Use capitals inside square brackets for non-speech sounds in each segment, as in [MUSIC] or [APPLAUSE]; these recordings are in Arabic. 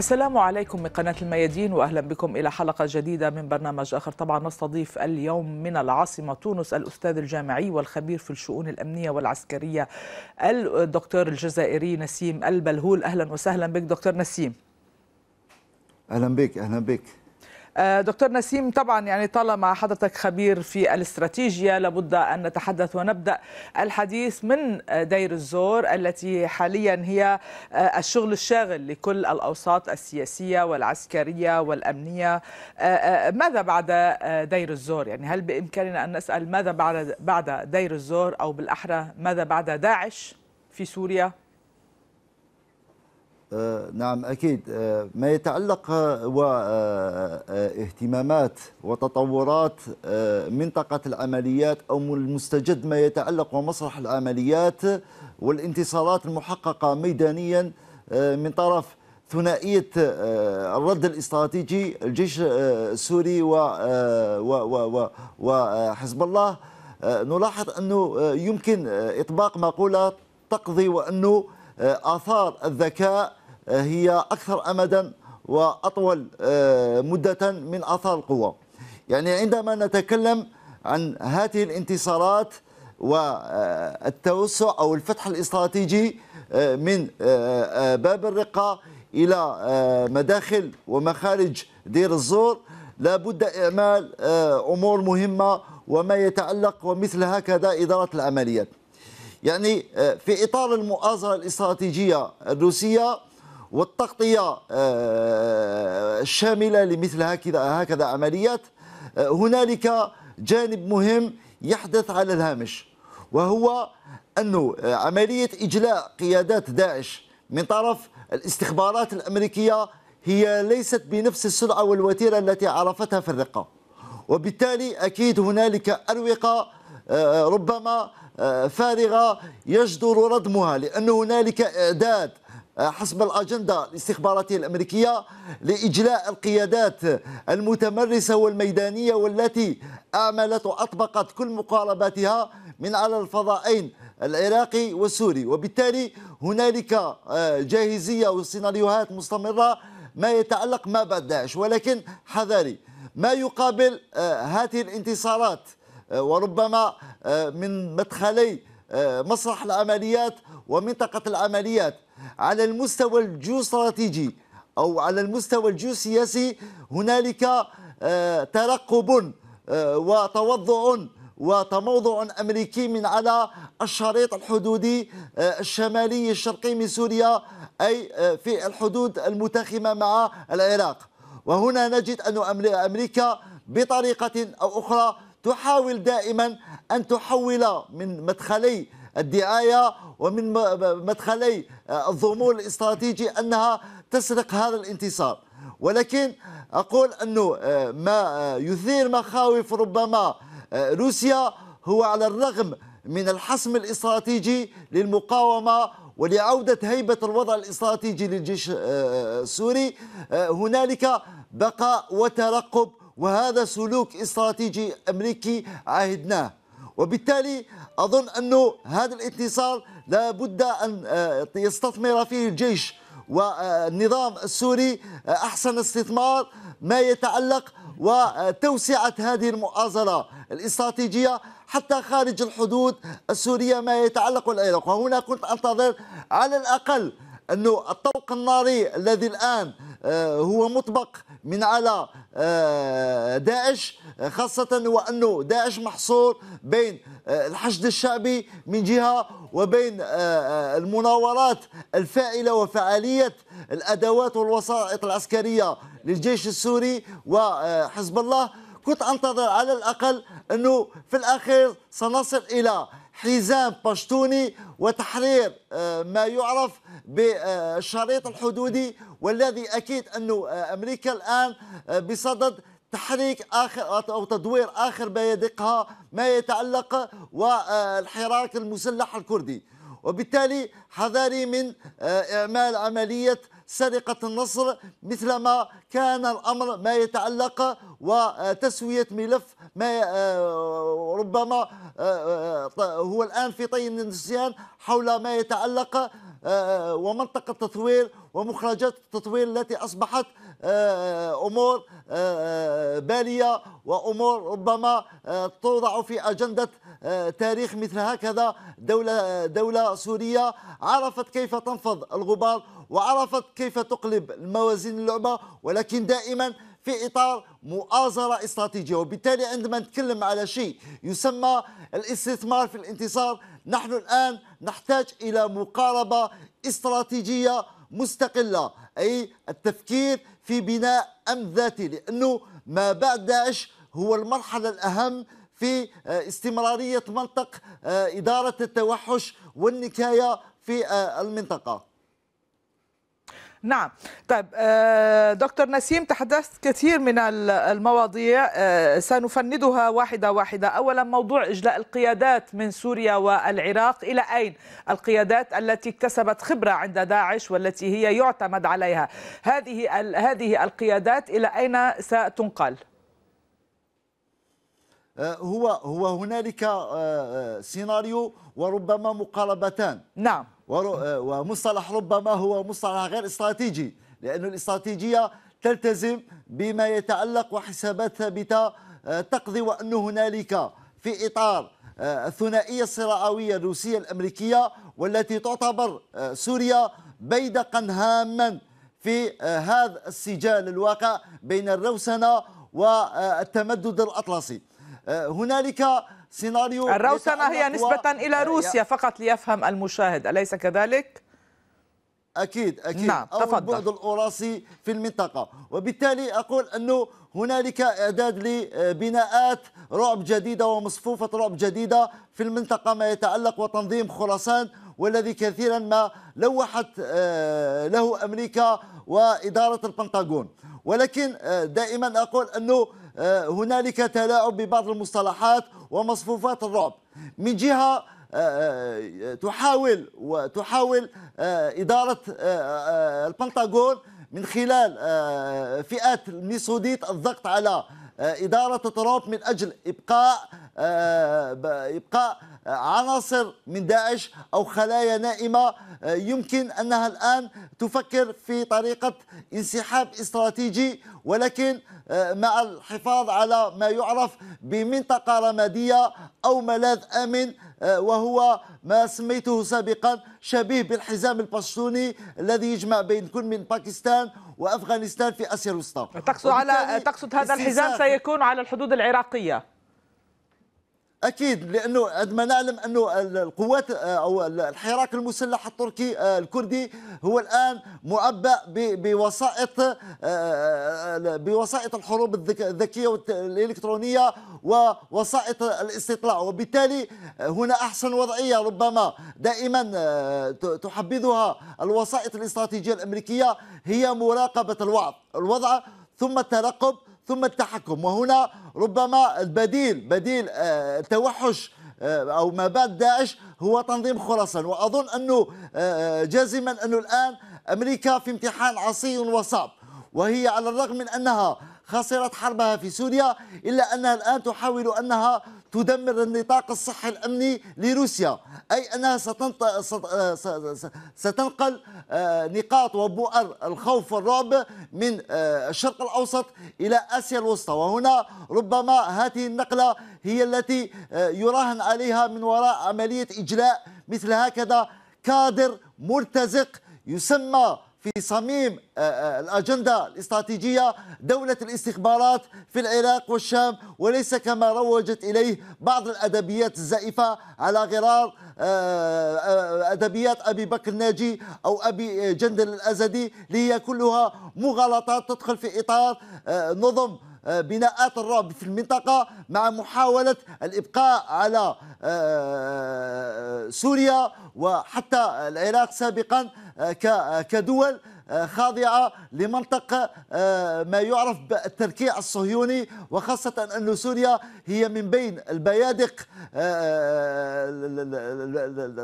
السلام عليكم من قناة الميادين وأهلا بكم إلى حلقة جديدة من برنامج آخر طبعا نستضيف اليوم من العاصمة تونس الأستاذ الجامعي والخبير في الشؤون الأمنية والعسكرية الدكتور الجزائري نسيم البلهول أهلا وسهلا بك دكتور نسيم أهلا بك أهلا بك آه، دكتور نسيم طبعا يعني طالما حضرتك خبير في الاستراتيجية لابد أن نتحدث ونبدأ الحديث من دير الزور التي حاليا هي آه، الشغل الشاغل لكل الأوساط السياسية والعسكرية والأمنية آه، ماذا بعد دير الزور يعني هل بإمكاننا أن نسأل ماذا بعد بعد دير الزور أو بالأحرى ماذا بعد داعش في سوريا آه، نعم أكيد آه، ما يتعلق آه، واهتمامات وتطورات منطقة العمليات أو المستجد ما يتعلق ومسرح العمليات والانتصارات المحققة ميدانيا من طرف ثنائية الرد الاستراتيجي الجيش السوري وحزب الله نلاحظ أنه يمكن إطباق مقولة تقضي وأنه آثار الذكاء آه، هي أكثر أمدا وأطول آه، مدة من آثار القوة يعني عندما نتكلم عن هذه الانتصارات والتوسع أو الفتح الاستراتيجي آه، من باب الرقة إلى مداخل ومخارج دير الزور لابد إعمال أمور مهمة وما يتعلق ومثل هكذا إدارة العمليات يعني في إطار المؤازرة الاستراتيجية الروسية والتغطية الشاملة آه، لمثل هكذا هكذا عمليات آه، هنالك جانب مهم يحدث على الهامش وهو أنه آه، عملية إجلاء قيادات داعش من طرف الاستخبارات الأمريكية هي ليست بنفس السرعة والوتيرة التي عرفتها في الرقة وبالتالي أكيد هنالك أروقة ربما فارغة يجدر ردمها لأن هنالك إعداد حسب الأجندة الاستخباراتية الأمريكية لإجلاء القيادات المتمرسة والميدانية والتي أعملت وأطبقت كل مقارباتها من على الفضائين العراقي والسوري وبالتالي هنالك آه، جاهزية وسيناريوهات مستمرة ما يتعلق ما بعد داعش ولكن حذاري ما يقابل آه، هذه الانتصارات آه، وربما من مدخلي مسرح العمليات ومنطقة العمليات على المستوى الجيوستراتيجي أو على المستوى الجيوسياسي هنالك آه، ترقب آه، وتوضع وتموضع امريكي من على الشريط الحدودي آه، الشمالي الشرقي من سوريا اي في الحدود المتاخمه مع العراق وهنا نجد ان امريكا بطريقه او اخرى تحاول دائما ان تحول من مدخلي الدعاية ومن مدخلي آه، الضمور الاستراتيجي أنها تسرق هذا الانتصار ولكن أقول أنه آه، ما آه، يثير مخاوف ربما روسيا هو على الرغم من الحسم الاستراتيجي للمقاومة ولعودة هيبة الوضع الاستراتيجي للجيش السوري هنالك بقاء وترقب وهذا سلوك استراتيجي أمريكي عهدناه وبالتالي أظن أنه هذا الاتصال لابد أن آه، يستثمر فيه الجيش والنظام السوري آه، أحسن استثمار ما يتعلق وتوسعة هذه المؤازرة الاستراتيجية حتى خارج الحدود السورية ما يتعلق بالعراق وهنا كنت أنتظر على الأقل أنه الطوق الناري الذي الآن آه، هو مطبق من على آه، داعش آه، خاصة وأنه داعش محصور بين الحشد الشعبي من جهة وبين المناورات الفاعلة وفعالية الأدوات والوسائط العسكرية للجيش السوري وحزب الله كنت أنتظر على الأقل أنه في الأخير سنصل إلى حزام بشتوني وتحرير ما يعرف بالشريط الحدودي والذي اكيد انه امريكا الان آه، بصدد تحريك اخر او تدوير اخر ما يدقها ما يتعلق والحراك المسلح الكردي وبالتالي حذاري من آه، اعمال عمليه سرقه النصر مثلما كان الامر ما يتعلق وتسويه ملف ما آه، ربما هو الان في طي النسيان حول ما يتعلق آه، آه، ومنطقة التطوير ومخرجات التطوير التي أصبحت آه، أمور بالية وأمور ربما توضع في أجندة تاريخ مثل هكذا دولة, دولة سورية عرفت كيف تنفض الغبار وعرفت كيف تقلب الموازين اللعبة ولكن دائما في اطار مؤازره استراتيجيه وبالتالي عندما نتكلم على شيء يسمى الاستثمار في الانتصار نحن الان نحتاج الى مقاربه استراتيجيه مستقله اي التفكير في بناء امن ذاتي لانه ما بعد داعش هو المرحله الاهم في آه، استمراريه منطق آه، اداره التوحش والنكايه في آه، المنطقه نعم طيب آه، دكتور نسيم تحدثت كثير من المواضيع آه، سنفندها واحدة واحدة أولا موضوع إجلاء القيادات من سوريا والعراق إلى أين القيادات التي اكتسبت خبرة عند داعش والتي هي يعتمد عليها هذه هذه القيادات إلى أين ستنقل آه، هو هو هنالك سيناريو وربما مقاربتان نعم آه، ومصطلح ربما هو مصطلح غير استراتيجي لأن الاستراتيجية تلتزم بما يتعلق وحسابات ثابتة آه، تقضي وأن هنالك في إطار الثنائية آه، الصراعوية الروسية الأمريكية والتي تعتبر سوريا بيدقا هاما في هذا السجال الواقع بين الروسنة والتمدد الأطلسي هنالك سيناريو الروسنة هي نسبة إلى روسيا فقط ليفهم المشاهد أليس كذلك؟ اكيد اكيد نعم. او تفضل. البعد الاوراسي في المنطقه وبالتالي اقول انه هنالك اعداد لبناءات رعب جديده ومصفوفه رعب جديده في المنطقه ما يتعلق وتنظيم خراسان والذي كثيرا ما لوحت آه، له امريكا واداره البنتاغون ولكن آه، دائما اقول انه آه، هنالك تلاعب ببعض المصطلحات ومصفوفات الرعب من جهه آه، آه، تحاول وتحاول اداره البنتاغون من خلال فئات الميسوديت الضغط على آه، إدارة ترامب من أجل إبقاء آه، إبقاء آه، عناصر من داعش أو خلايا نائمة يمكن أنها الآن تفكر في طريقة انسحاب استراتيجي ولكن مع الحفاظ على ما يعرف بمنطقة رمادية أو ملاذ آمن وهو ما سميته سابقا شبيه بالحزام البشتوني الذي يجمع بين كل من باكستان وافغانستان في اسيا الوسطى تقصد على تقصد هذا الحزام سيكون على الحدود العراقيه اكيد لانه عندما نعلم انه القوات آه، او الحراك المسلح التركي آه، الكردي هو الان معبأ بوسائط آه، بوسائط الحروب الذكيه والالكترونيه ووسائط الاستطلاع وبالتالي هنا احسن وضعيه ربما دائما تحبذها الوسائط الاستراتيجيه الامريكيه هي مراقبه الوضع الوضع ثم الترقب ثم التحكم وهنا ربما البديل بديل آه، توحش آه، او ما بعد داعش هو تنظيم خراسان واظن انه آه، جازما انه الان امريكا في امتحان عصي وصعب وهي على الرغم من انها خسرت حربها في سوريا إلا أنها الآن تحاول أنها تدمر النطاق الصحي الأمني لروسيا أي أنها ستنقل آه، نقاط وبؤر الخوف والرعب من آه، الشرق الأوسط إلى آسيا الوسطى وهنا ربما هذه النقلة هي التي آه، يراهن عليها من وراء عملية إجلاء مثل هكذا كادر مرتزق يسمى في صميم آه، آه، الأجندة الاستراتيجية دولة الاستخبارات في العراق والشام وليس كما روجت إليه بعض الأدبيات الزائفة على غرار آه، أدبيات أبي بكر الناجي أو أبي جندل الأزدي اللي هي كلها مغالطات تدخل في إطار نظم آه، بناءات الرعب في المنطقة مع محاولة الإبقاء على آه، آه، سوريا وحتى العراق سابقا كدول آه، خاضعة لمنطق آه، ما يعرف بالتركيع الصهيوني وخاصة أن سوريا هي من بين البيادق آه،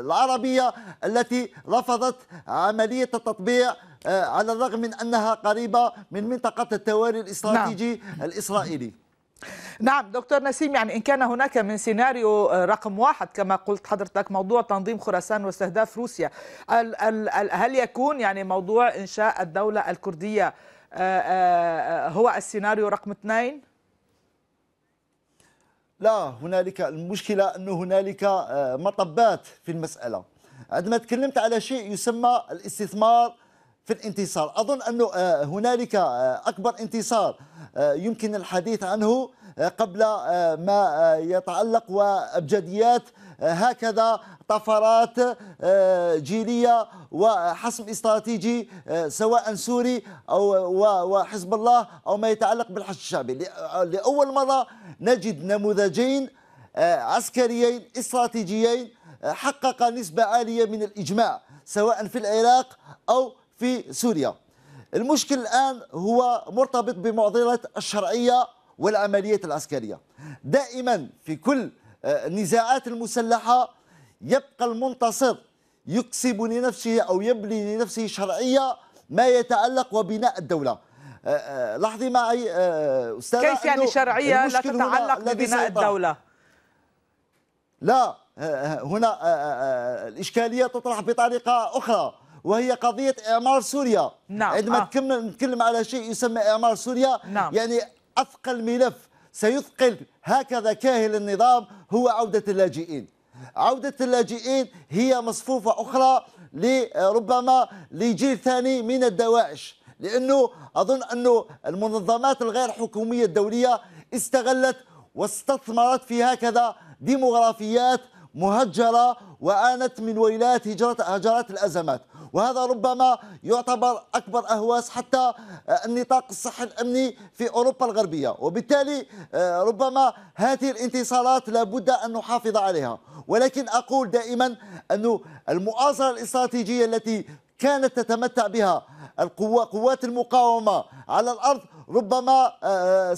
العربية التي رفضت عملية التطبيع على الرغم من أنها قريبة من منطقة التواري نعم. الاستراتيجي نعم. الإسرائيلي نعم دكتور نسيم يعني إن كان هناك من سيناريو آه، رقم واحد كما قلت حضرتك موضوع تنظيم خراسان واستهداف روسيا هل يكون يعني موضوع إنشاء الدولة الكردية آه، آه، هو السيناريو رقم اثنين؟ لا هنالك المشكلة أنه هنالك مطبات في المسألة عندما تكلمت على شيء يسمى الاستثمار في الانتصار أظن انه آه، هنالك آه، أكبر انتصار آه، يمكن الحديث عنه قبل ما يتعلق وأبجديات هكذا طفرات جيلية وحسم استراتيجي سواء سوري أو وحزب الله أو ما يتعلق بالحشد الشعبي لأول مرة نجد نموذجين عسكريين استراتيجيين حقق نسبة عالية من الإجماع سواء في العراق أو في سوريا المشكل الآن هو مرتبط بمعضلة الشرعية والعمليات العسكرية دائما في كل آه، النزاعات المسلحة يبقى المنتصر يكسب لنفسه أو يبني لنفسه شرعية ما يتعلق وبناء الدولة آه، آه، لاحظي معي أستاذ كيف يعني شرعية لا تتعلق ببناء الدولة لا هنا الإشكالية تطرح بطريقة أخرى وهي قضيه اعمار سوريا نعم عندما آه. نتكلم على شيء يسمى اعمار سوريا نعم. يعني اثقل ملف سيثقل هكذا كاهل النظام هو عوده اللاجئين عودة اللاجئين هي مصفوفة أخرى لربما لجيل ثاني من الدواعش لأنه أظن أنه المنظمات الغير حكومية الدولية استغلت واستثمرت في هكذا ديموغرافيات مهجرة وآنت من ويلات هجرة هجرات الأزمات وهذا ربما يعتبر أكبر أهواس حتى آه، النطاق الصحي الأمني في أوروبا الغربية وبالتالي آه، ربما هذه الانتصارات لابد أن نحافظ عليها ولكن أقول دائما أن المؤازرة الاستراتيجية التي كانت تتمتع بها القوة قوات المقاومة على الأرض ربما آه،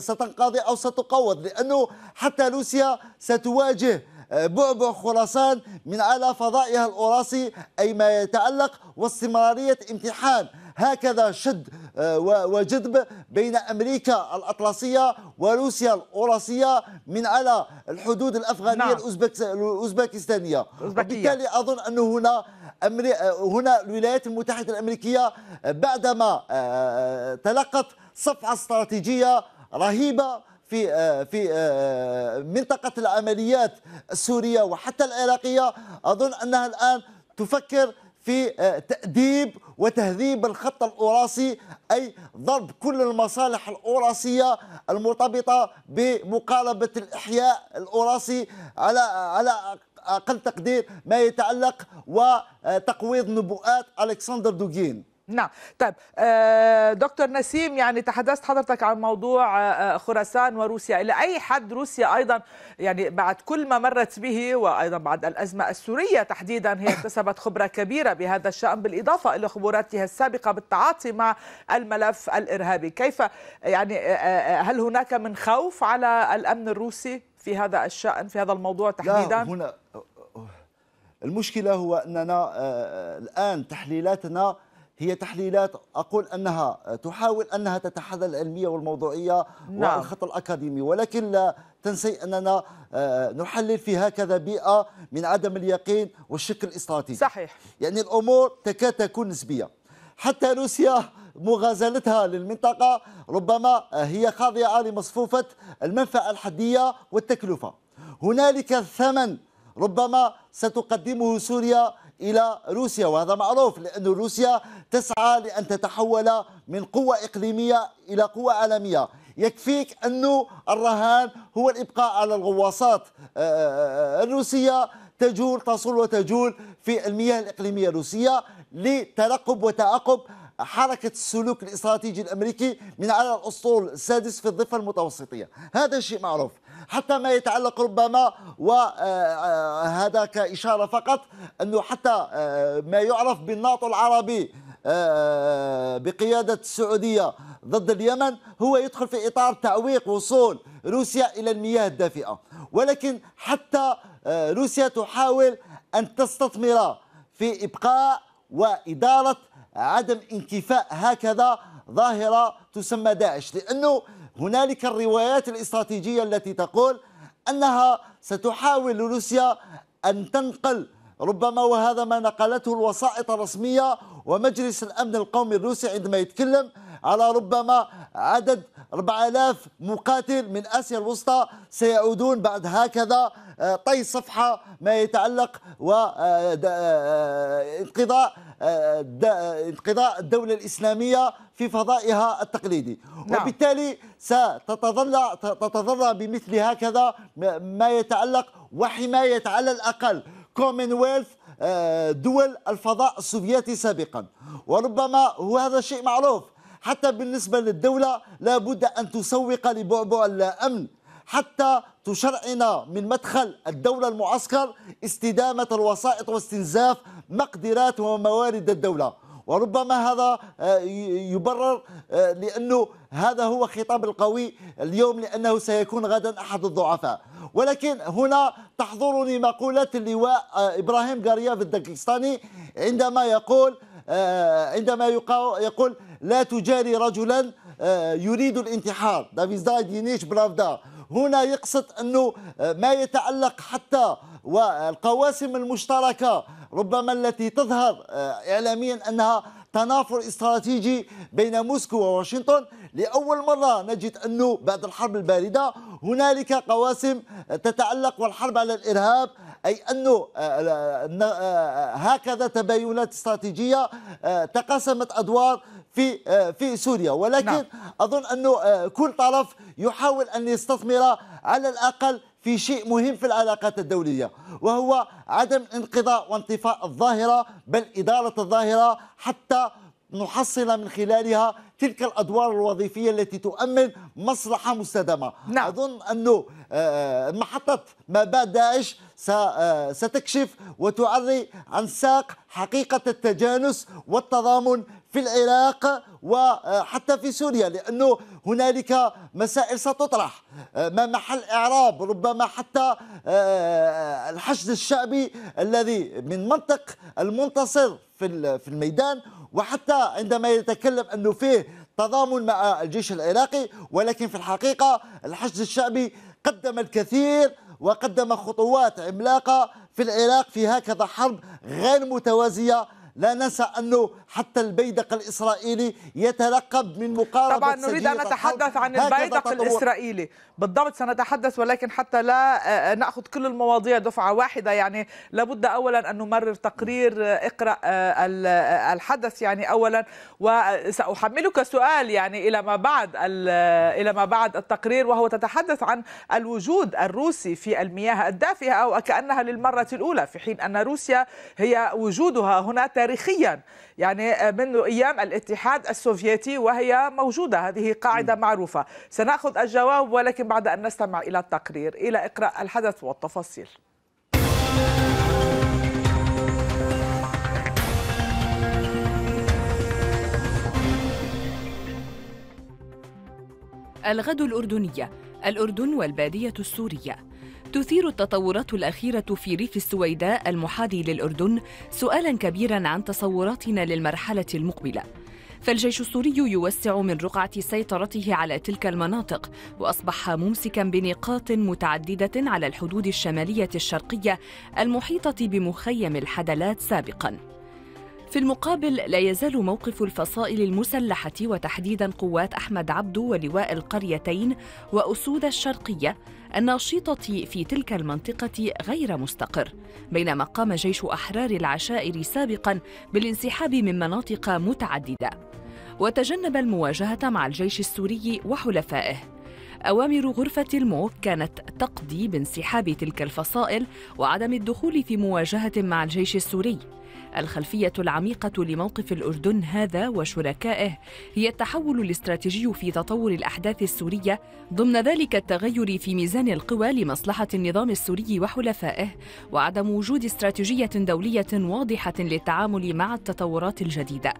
ستنقضي أو ستقوض لأنه حتى روسيا ستواجه بعبع خراسان من على فضائها الأوراسي أي ما يتعلق واستمرارية امتحان هكذا شد آه، وجذب بين امريكا الاطلسيه وروسيا الاوراسيه من على الحدود الافغانيه نعم. الاوزبكستانيه وبالتالي اظن انه هنا أمري... هنا الولايات المتحده الامريكيه بعدما آه، آه، تلقت صفعه استراتيجيه رهيبه في آه، في آه، آه، منطقه العمليات السوريه وحتى العراقيه اظن انها الان تفكر في تأديب وتهذيب الخط الأوراسي أي ضرب كل المصالح الأوراسية المرتبطة بمقاربة الإحياء الأوراسي على على أقل تقدير ما يتعلق وتقويض نبوءات ألكسندر دوغين نعم طيب آه، دكتور نسيم يعني تحدثت حضرتك عن موضوع آه، آه، خراسان وروسيا الى اي حد روسيا ايضا يعني بعد كل ما مرت به وايضا بعد الازمه السوريه تحديدا هي [LAUGHS] اكتسبت خبره كبيره بهذا الشان بالاضافه الى خبراتها السابقه بالتعاطي مع الملف الارهابي كيف يعني هل هناك من خوف على الامن الروسي في هذا الشان في هذا الموضوع تحديدا لا هنا المشكله هو اننا الان تحليلاتنا هي تحليلات أقول أنها تحاول أنها تتحدى العلمية والموضوعية نعم. والخط الأكاديمي ولكن لا تنسي أننا آه، نحلل في هكذا بيئة من عدم اليقين والشك الاستراتيجي صحيح يعني الأمور تكاد تكون نسبية حتى روسيا مغازلتها للمنطقة ربما هي خاضعة لمصفوفة المنفعة الحدية والتكلفة هنالك ثمن ربما ستقدمه سوريا الى روسيا وهذا معروف لأن روسيا تسعى لان تتحول من قوه اقليميه الى قوه عالميه يكفيك انه الرهان هو الابقاء على الغواصات آه، آه، آه، الروسيه تجول تصل وتجول في المياه الاقليميه الروسيه لترقب وتعقب حركة السلوك الاستراتيجي الأمريكي من على الأسطول السادس في الضفة المتوسطية هذا شيء معروف حتى ما يتعلق ربما وهذا آه، آه، كإشارة فقط أنه حتى آه، ما يعرف بالناطو العربي بقيادة السعودية ضد اليمن هو يدخل في إطار تعويق وصول روسيا إلى المياه الدافئة ولكن حتى روسيا تحاول أن تستثمر في إبقاء وإدارة عدم انكفاء هكذا ظاهرة تسمى داعش لأنه هنالك الروايات الاستراتيجية التي تقول أنها ستحاول روسيا أن تنقل ربما وهذا ما نقلته الوسائط الرسمية ومجلس الأمن القومي الروسي عندما يتكلم على ربما عدد 4000 مقاتل من اسيا الوسطى سيعودون بعد هكذا آه، طي صفحه ما يتعلق و آه، آه، انقضاء انقضاء الدوله الاسلاميه في فضائها التقليدي نعم. وبالتالي ستتظل تتظل بمثل هكذا ما يتعلق وحمايه على الاقل كومنولث دول الفضاء السوفيتي سابقا وربما هو هذا الشيء معروف حتى بالنسبة للدولة لابد أن تسوق لبعبع الأمن حتى تشرعنا من مدخل الدولة المعسكر استدامة الوسائط واستنزاف مقدرات وموارد الدولة وربما هذا آه، يبرر آه، لأنه هذا هو خطاب القوي اليوم لأنه سيكون غدا أحد الضعفاء ولكن هنا تحضرني مقولة اللواء آه، إبراهيم قرياف الداغستاني عندما يقول عندما يقول لا تجاري رجلا آه، يريد الانتحار دافيزا دينيش برافدا هنا يقصد انه آه، ما يتعلق حتى والقواسم المشتركه ربما التي تظهر آه، اعلاميا انها تنافر استراتيجي بين موسكو وواشنطن لاول مره نجد انه بعد الحرب البارده هنالك قواسم تتعلق والحرب على الارهاب أي أنه آه، آه، آه، هكذا تباينات استراتيجية تقاسمت أدوار في في سوريا ولكن نعم. أظن أنه كل طرف يحاول أن يستثمر على الأقل في شيء مهم في العلاقات الدولية وهو عدم انقضاء وانطفاء الظاهرة بل إدارة الظاهرة حتى نحصل من خلالها تلك الادوار الوظيفيه التي تؤمن مصلحه مستدامه نعم. اظن انه آه، آه، محطه ما بعد داعش آه، ستكشف وتعري عن ساق حقيقه التجانس والتضامن في العراق وحتى في سوريا لانه هنالك مسائل ستطرح ما محل اعراب ربما حتى الحشد الشعبي الذي من منطق المنتصر في الميدان وحتى عندما يتكلم أنه فيه تضامن مع الجيش العراقي ولكن في الحقيقة الحشد الشعبي قدم الكثير وقدم خطوات عملاقة في العراق في هكذا حرب غير متوازية لا ننسى أنه حتى البيدق الإسرائيلي يترقب من مقاربة طبعا نريد أن نتحدث عن البيدق الإسرائيلي بالضبط سنتحدث ولكن حتى لا آه، نأخذ كل المواضيع دفعة واحدة يعني لابد أولا أن نمرر تقرير آه، اقرأ آه، الحدث يعني أولا وسأحملك سؤال يعني إلى ما بعد إلى ما بعد التقرير وهو تتحدث عن الوجود الروسي في المياه الدافئة وكأنها للمرة الأولى في حين أن روسيا هي وجودها هنا تاريخيا يعني آه، منذ أيام الاتحاد السوفيتي وهي موجودة هذه قاعدة م. معروفة سنأخذ الجواب ولكن بعد أن نستمع إلى التقرير إلى اقرا الحدث والتفاصيل الغد الأردنية الأردن والبادية السورية تثير التطورات الأخيرة في ريف السويداء المحاذي للأردن سؤالا كبيرا عن تصوراتنا للمرحلة المقبلة فالجيش السوري يوسع من رقعة سيطرته على تلك المناطق وأصبح ممسكا بنقاط متعددة على الحدود الشمالية الشرقية المحيطة بمخيم الحدلات سابقاً في المقابل لا يزال موقف الفصائل المسلحة وتحديدا قوات أحمد عبدو ولواء القريتين وأسود الشرقية الناشطة في تلك المنطقة غير مستقر بينما قام جيش أحرار العشائر سابقا بالانسحاب من مناطق متعددة وتجنب المواجهة مع الجيش السوري وحلفائه أوامر غرفة الموك كانت تقضي بانسحاب تلك الفصائل وعدم الدخول في مواجهة مع الجيش السوري الخلفية العميقة لموقف الأردن هذا وشركائه هي التحول الاستراتيجي في تطور الأحداث السورية ضمن ذلك التغير في ميزان القوى لمصلحة النظام السوري وحلفائه وعدم وجود استراتيجية دولية واضحة للتعامل مع التطورات الجديدة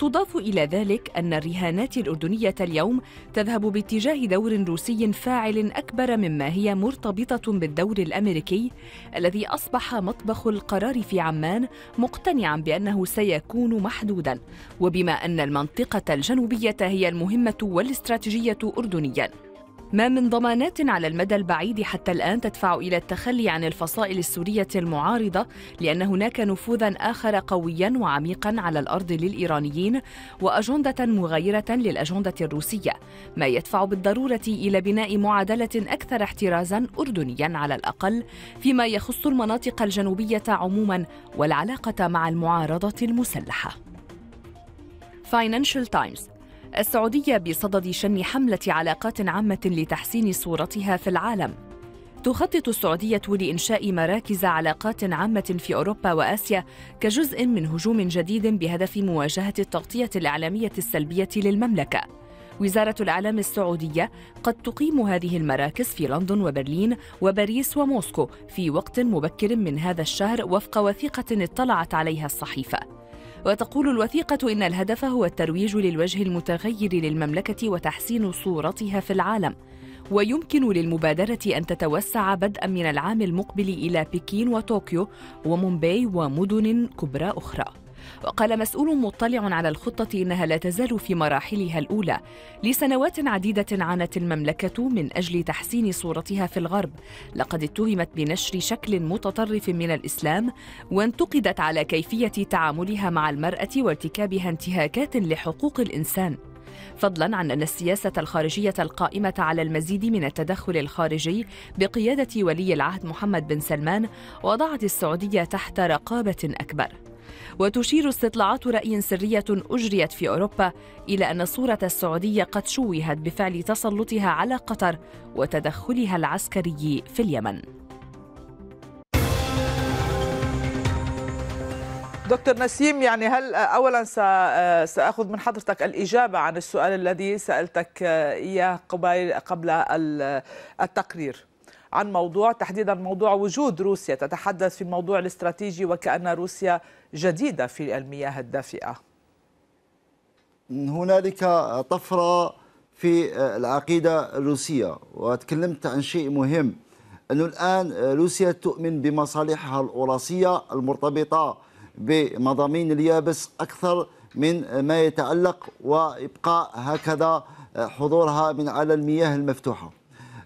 تضاف إلى ذلك أن الرهانات الأردنية اليوم تذهب باتجاه دور روسي فاعل أكبر مما هي مرتبطة بالدور الأمريكي الذي أصبح مطبخ القرار في عمان مقتنعا بأنه سيكون محدودا وبما أن المنطقة الجنوبية هي المهمة والاستراتيجية أردنيا ما من ضمانات على المدى البعيد حتى الآن تدفع إلى التخلي عن الفصائل السورية المعارضة لأن هناك نفوذا آخر قويا وعميقا على الأرض للإيرانيين وأجندة مغايرة للأجندة الروسية ما يدفع بالضرورة إلى بناء معادلة أكثر احترازا أردنيا على الأقل فيما يخص المناطق الجنوبية عموما والعلاقة مع المعارضة المسلحة Financial Times السعودية بصدد شن حملة علاقات عامة لتحسين صورتها في العالم. تخطط السعودية لإنشاء مراكز علاقات عامة في أوروبا وآسيا كجزء من هجوم جديد بهدف مواجهة التغطية الإعلامية السلبية للمملكة. وزارة الإعلام السعودية قد تقيم هذه المراكز في لندن وبرلين وباريس وموسكو في وقت مبكر من هذا الشهر وفق وثيقة اطلعت عليها الصحيفة. وتقول الوثيقة إن الهدف هو الترويج للوجه المتغير للمملكة وتحسين صورتها في العالم ويمكن للمبادرة أن تتوسع بدءا من العام المقبل إلى بكين وطوكيو ومومباي ومدن كبرى أخرى وقال مسؤول مطلع على الخطة إنها لا تزال في مراحلها الأولى لسنوات عديدة عانت المملكة من أجل تحسين صورتها في الغرب لقد اتهمت بنشر شكل متطرف من الإسلام وانتقدت على كيفية تعاملها مع المرأة وارتكابها انتهاكات لحقوق الإنسان فضلا عن أن السياسة الخارجية القائمة على المزيد من التدخل الخارجي بقيادة ولي العهد محمد بن سلمان وضعت السعودية تحت رقابة أكبر وتشير استطلاعات رأي سرية أجريت في أوروبا إلى أن صورة السعودية قد شوهت بفعل تسلطها على قطر وتدخلها العسكري في اليمن دكتور نسيم يعني هل اولا ساخذ من حضرتك الاجابه عن السؤال الذي سالتك اياه قبل التقرير عن موضوع تحديدا موضوع وجود روسيا تتحدث في الموضوع الاستراتيجي وكأن روسيا جديدة في المياه الدافئة هنالك طفرة في العقيدة الروسية وتكلمت عن شيء مهم أنه الآن روسيا تؤمن بمصالحها الأوراسية المرتبطة بمضامين اليابس أكثر من ما يتعلق وإبقاء هكذا حضورها من على المياه المفتوحة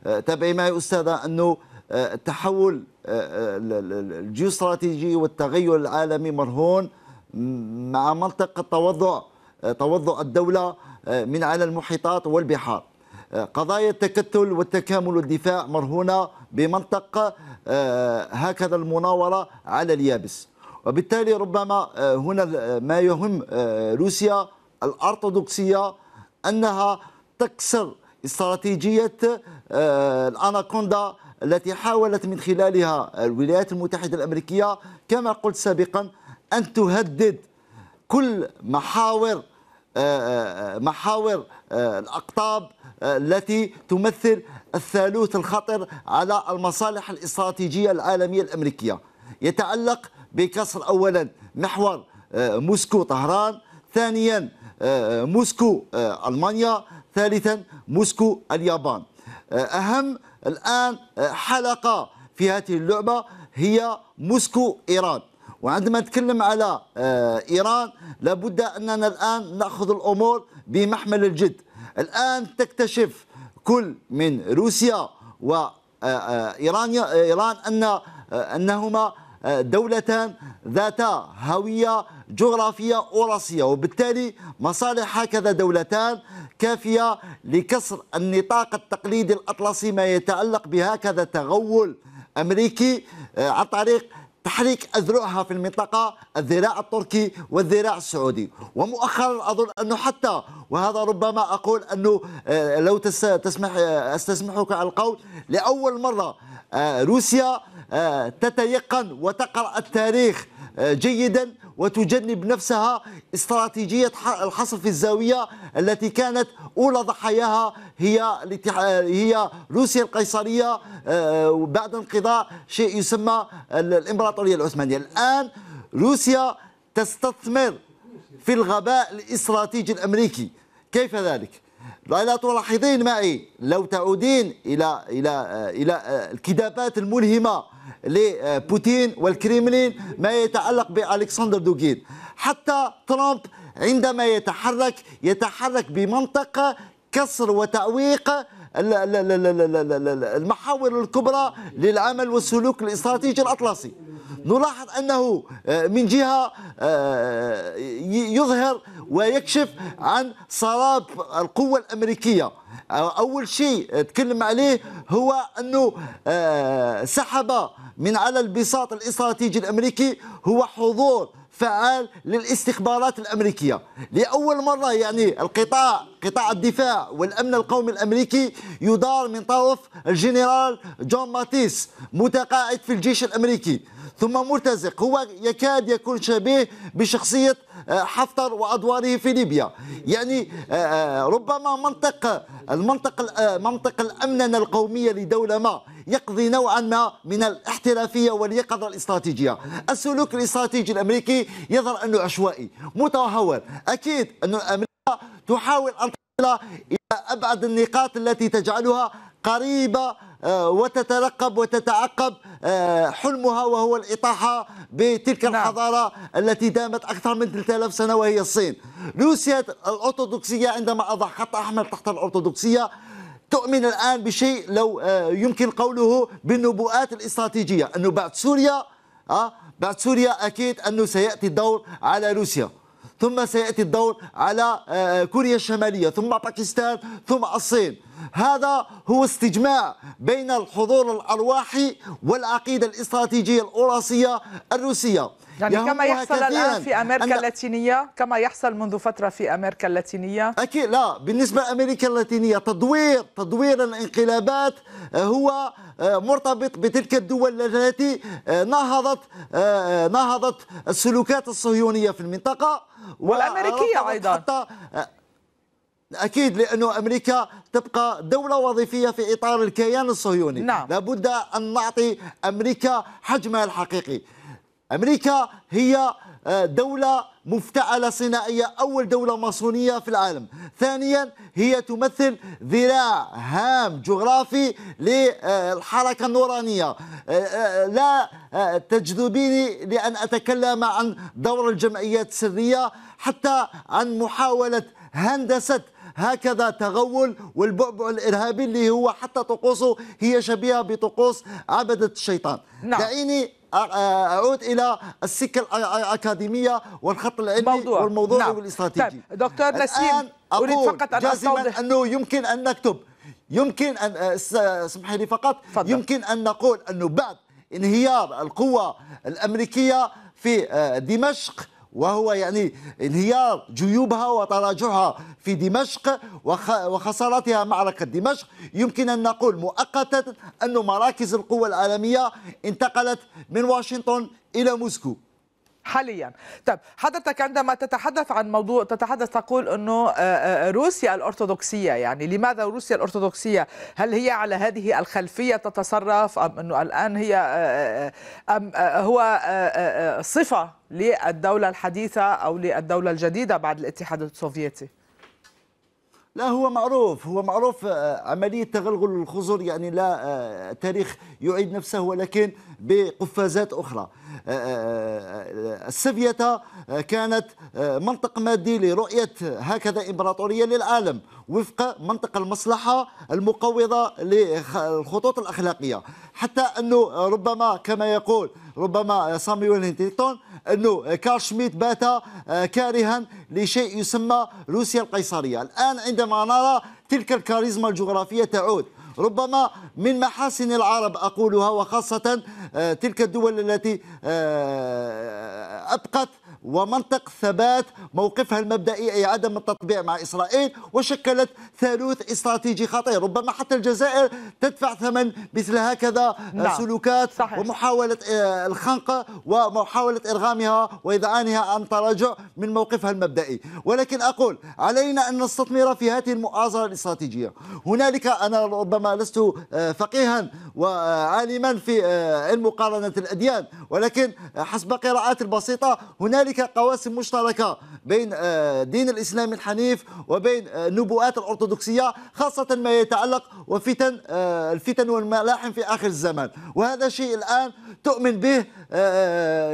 تابعي معي أستاذة أنه آه، التحول آه، آه، الجيوستراتيجي والتغير العالمي مرهون مع منطقة توضع توضع الدولة من على المحيطات والبحار قضايا التكتل والتكامل والدفاع مرهونة بمنطق هكذا المناورة على اليابس وبالتالي ربما هنا ما يهم روسيا الأرثوذكسية أنها تكسر استراتيجية آه، الاناكوندا التي حاولت من خلالها الولايات المتحده الامريكيه كما قلت سابقا ان تهدد كل محاور آه، آه، محاور الاقطاب التي تمثل الثالوث الخطر على المصالح الاستراتيجيه العالميه الامريكيه يتعلق بكسر اولا محور موسكو طهران ثانيا موسكو المانيا ثالثا موسكو اليابان آه، أهم الآن آه، حلقة في هذه اللعبة هي موسكو إيران وعندما نتكلم على آه، إيران لابد أننا الآن نأخذ الأمور بمحمل الجد الآن تكتشف كل من روسيا وإيران إيران أن أنهما دولتان ذاتا هوية جغرافية أوراسية وبالتالي مصالح هكذا دولتان كافية لكسر النطاق التقليدي الأطلسي ما يتعلق بهكذا تغول أمريكي آه، عن طريق تحريك أذرعها في المنطقة الذراع التركي والذراع السعودي ومؤخرا أظن أنه حتى وهذا ربما أقول أنه آه، لو تسمح أستسمحك على القول لأول مرة آه، روسيا آه، تتيقن وتقرأ التاريخ آه، جيدا وتجنب نفسها استراتيجية الحصر في الزاوية التي كانت أولى ضحاياها هي هي روسيا القيصرية بعد انقضاء شيء يسمى الإمبراطورية العثمانية الآن روسيا تستثمر في الغباء الاستراتيجي الأمريكي كيف ذلك؟ لا تلاحظين معي لو تعودين الى الى الى الكتابات الملهمه لبوتين والكريملين ما يتعلق بالكسندر دوغين حتى ترامب عندما يتحرك يتحرك بمنطق كسر وتعويق المحاور الكبرى للعمل والسلوك الاستراتيجي الاطلسي نلاحظ أنه آه، من جهة آه، يظهر ويكشف عن سراب القوة الأمريكية آه، أول شيء تكلم عليه هو أنه سحب من على البساط الاستراتيجي الأمريكي هو حضور فعال للاستخبارات الأمريكية لأول مرة يعني القطاع قطاع الدفاع والأمن القومي الأمريكي يدار من طرف الجنرال جون ماتيس متقاعد في الجيش الأمريكي ثم مرتزق هو يكاد يكون شبيه بشخصية آه، حفتر وأدواره في ليبيا يعني آه، آه، ربما منطق المنطق منطق الأمننة القومية لدولة ما يقضي نوعا ما من الاحترافيه واليقظه الاستراتيجيه. السلوك الاستراتيجي الامريكي يظهر انه عشوائي متهور، اكيد انه امريكا تحاول أن تصل إلى أبعد النقاط التي تجعلها قريبة آه، وتترقب وتتعقب آه، حلمها وهو الإطاحة بتلك نعم. الحضارة التي دامت أكثر من 3000 سنة وهي الصين روسيا الأرثوذكسية عندما أضع خط أحمر تحت الأرثوذكسية تؤمن الآن بشيء لو آه، يمكن قوله بالنبوءات الاستراتيجية أنه بعد سوريا بعد سوريا أكيد أنه سيأتي الدور على روسيا ثم سيأتي الدور على آه، آه، كوريا الشمالية ثم باكستان ثم الصين هذا هو استجماع بين الحضور الأرواحي والعقيدة الاستراتيجية الأوراسية الروسية يعني كما يحصل الآن في أمريكا أن... اللاتينية كما يحصل منذ فترة في أمريكا اللاتينية أكيد لا بالنسبة لأمريكا اللاتينية تدوير تدوير الانقلابات آه، هو مرتبط بتلك الدول التي نهضت نهضت السلوكات الصهيونية في المنطقة والامريكيه ايضا حتى اكيد لانه امريكا تبقى دوله وظيفيه في اطار الكيان الصهيوني نعم. لابد ان نعطي امريكا حجمها الحقيقي امريكا هي دولة مفتعلة صناعية أول دولة ماسونية في العالم ثانيا هي تمثل ذراع هام جغرافي للحركة النورانية آه، آه، لا آه، تجذبيني لأن أتكلم عن دور الجمعيات السرية حتى عن محاولة هندسة هكذا تغول والبعبع الارهابي اللي هو حتى طقوسه هي شبيهه بطقوس عبده الشيطان نعم. دعيني اعود الى السكه الاكاديميه والخط العلمي موضوع. والموضوع نعم. والاستراتيجي طيب دكتور نسيم اريد فقط ان جازما انه يمكن ان نكتب يمكن ان اسمحي لي فقط فضل. يمكن ان نقول انه بعد انهيار القوى الامريكيه في دمشق وهو يعني انهيار جيوبها وتراجعها في دمشق وخسارتها معركة دمشق يمكن أن نقول مؤقتا أن مراكز القوى العالمية انتقلت من واشنطن إلى موسكو حاليا طب حضرتك عندما تتحدث عن موضوع تتحدث تقول انه آه، آه، روسيا الارثوذكسيه يعني لماذا روسيا الارثوذكسيه هل هي على هذه الخلفيه تتصرف ام انه الان هي آه، أم هو صفه للدولة الحديثة أو للدولة الجديدة بعد الاتحاد السوفيتي لا هو معروف هو معروف آه، عملية تغلغل الخزر يعني لا آه، تاريخ يعيد نفسه ولكن بقفازات أخرى آه، السفيتة كانت منطق مادي لرؤية هكذا إمبراطورية للعالم وفق منطق المصلحة المقوضة للخطوط الأخلاقية حتى أنه ربما كما يقول ربما صامويل هنتيكتون انه كارل شميت بات آه، كارها لشيء يسمى روسيا القيصريه الان عندما نرى تلك الكاريزما الجغرافيه تعود ربما من محاسن العرب اقولها وخاصه آه، تلك الدول التي آه، ابقت ومنطق ثبات موقفها المبدئي أي عدم التطبيع مع إسرائيل وشكلت ثالوث استراتيجي خطير ربما حتى الجزائر تدفع ثمن مثل هكذا آه، نعم. سلوكات صحيح. ومحاولة آه، الخنقة ومحاولة إرغامها وإذعانها عن تراجع من موقفها المبدئي ولكن أقول علينا أن نستثمر في هذه المؤازرة الاستراتيجية هنالك أنا ربما لست آه، فقيها وعالما في علم مقارنة الأديان ولكن حسب قراءات البسيطة هنالك هنالك قواسم مشتركه بين آه، دين الاسلام الحنيف وبين آه، نبوءات الارثوذكسيه خاصه ما يتعلق وفتن آه، الفتن والملاحم في اخر الزمان وهذا شيء الان تؤمن به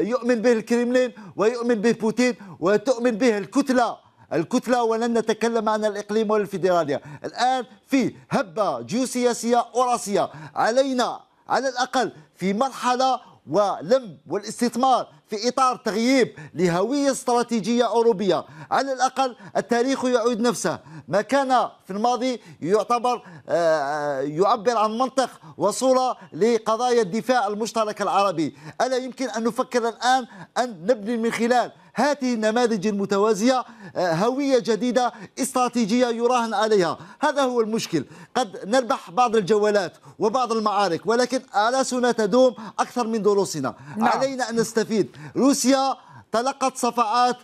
يؤمن به الكرملين ويؤمن به بوتين وتؤمن به الكتله الكتلة ولن نتكلم عن الإقليم والفيدرالية الآن في هبة جيوسياسية أوراسية علينا على الأقل في مرحلة ولم والاستثمار في إطار تغييب لهوية استراتيجية أوروبية على الأقل التاريخ يعود نفسه ما كان في الماضي يعتبر آه، آه، يعبر عن منطق وصورة لقضايا الدفاع المشترك العربي ألا يمكن أن نفكر الآن أن نبني من خلال هذه النماذج المتوازية آه، هوية جديدة استراتيجية يراهن عليها هذا هو المشكل قد نربح بعض الجولات وبعض المعارك ولكن آلاسنا تدوم أكثر من دروسنا نعم. علينا أن نستفيد روسيا تلقت صفقات